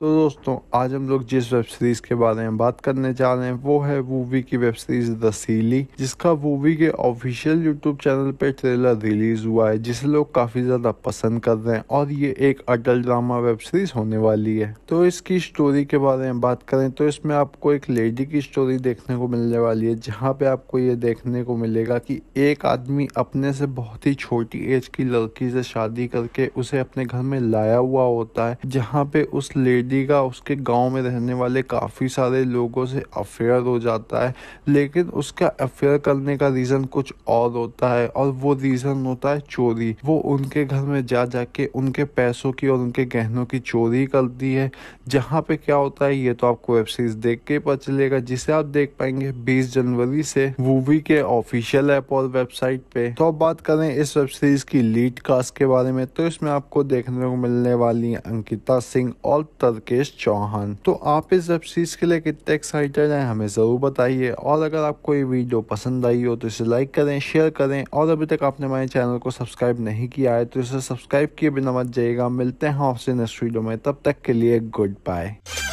तो दोस्तों आज हम लोग जिस वेब सीरीज़ के बारे में बात करने जा रहे हैं वो है वूवी की वेब सीरीज द सीली जिसका वूवी के ऑफिशियल यूट्यूब चैनल पे ट्रेलर रिलीज हुआ है जिसे लोग काफ़ी ज़्यादा पसंद कर रहे हैं और ये एक अटल ड्रामा वेब सीरीज होने वाली है तो इसकी स्टोरी के बारे में बात करें तो इसमें आपको एक लेडी की स्टोरी देखने को मिलने वाली है जहाँ पे आपको ये देखने को मिलेगा की एक आदमी अपने से बहुत ही छोटी एज की लड़की से शादी करके उसे अपने घर में लाया हुआ होता है जहाँ पे उस लेडी लेडी का उसके गांव में रहने वाले काफ़ी सारे लोगों से अफेयर हो जाता है लेकिन उसका अफेयर करने का रीज़न कुछ और होता है और वो रीज़न होता है चोरी वो उनके घर में जा जाके उनके पैसों की और उनके गहनों की चोरी करती है जहाँ पे क्या होता है ये तो आपको वेब सीरीज देख के पता चलेगा जिसे आप देख पाएंगे बीस जनवरी से मूवी के ऑफिशियल ऐप और वेबसाइट पे तो अब बात करें इस वेब सीरीज की लीड कास्ट के बारे में तो इसमें आपको देखने को मिलने वाली अंकिता सिंह और राकेश चौहान तो आप इस वेब सीरीज के लिए कितने एक्साइटेड हैं हमें ज़रूर बताइए और अगर आपको ये वीडियो पसंद आई हो तो इसे लाइक करें शेयर करें और अभी तक आपने हमारे चैनल को सब्सक्राइब नहीं किया है तो इसे सब्सक्राइब किए बिना मत जाइएगा मिलते हैं आपसे नेक्स्ट वीडियो में तब तक के लिए गुड बाय